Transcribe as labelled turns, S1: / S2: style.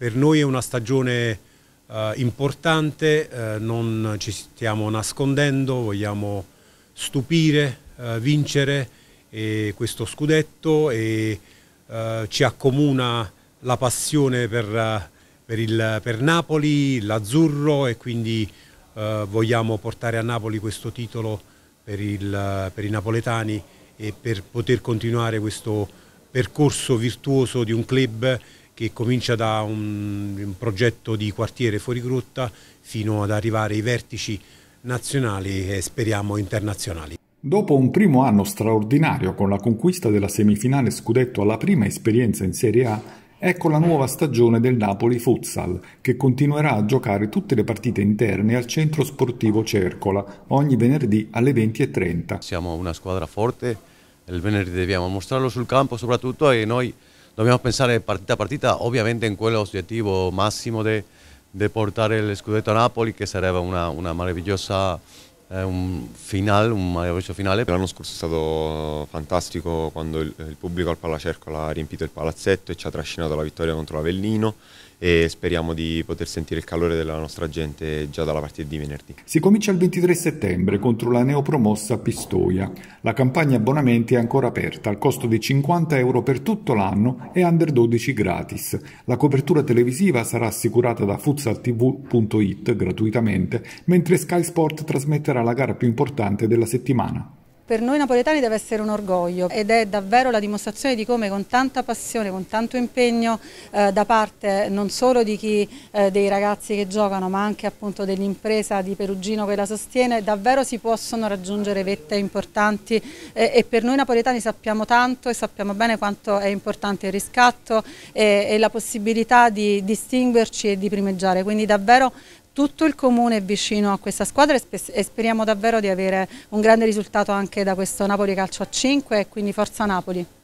S1: Per noi è una stagione eh, importante, eh, non ci stiamo nascondendo, vogliamo stupire, eh, vincere questo scudetto e eh, ci accomuna la passione per, per, il, per Napoli, l'azzurro e quindi eh, vogliamo portare a Napoli questo titolo per, il, per i napoletani e per poter continuare questo percorso virtuoso di un club che comincia da un, un progetto di quartiere fuori grotta fino ad arrivare ai vertici nazionali e speriamo internazionali.
S2: Dopo un primo anno straordinario con la conquista della semifinale scudetto alla prima esperienza in Serie A, ecco la nuova stagione del Napoli Futsal, che continuerà a giocare tutte le partite interne al centro sportivo Cercola, ogni venerdì alle 20.30. Siamo una
S3: squadra forte, il venerdì dobbiamo mostrarlo sul campo soprattutto e noi dobbiamo pensare partita a partita, ovviamente in quell'obiettivo massimo di portare il scudetto a Napoli, che sarebbe una, una meravigliosa eh, un final, un meraviglioso finale. L'anno scorso è stato
S4: fantastico quando il, il pubblico al Palacerco ha riempito il palazzetto e ci ha trascinato la vittoria contro l'Avellino e speriamo di poter sentire il calore della nostra gente già dalla partita di venerdì.
S2: Si comincia il 23 settembre contro la neopromossa Pistoia. La campagna abbonamenti è ancora aperta al costo di 50 euro per tutto l'anno e under 12 gratis. La copertura televisiva sarà assicurata da futsaltv.it gratuitamente, mentre Sky Sport trasmetterà la gara più importante della settimana
S5: per noi napoletani deve essere un orgoglio ed è davvero la dimostrazione di come con tanta passione, con tanto impegno eh, da parte non solo di chi, eh, dei ragazzi che giocano ma anche appunto dell'impresa di Perugino che la sostiene, davvero si possono raggiungere vette importanti eh, e per noi napoletani sappiamo tanto e sappiamo bene quanto è importante il riscatto e, e la possibilità di distinguerci e di primeggiare, quindi davvero tutto il comune è vicino a questa squadra e, speriamo davvero di avere un grande risultato anche da questo Napoli Calcio a 5 e quindi forza Napoli.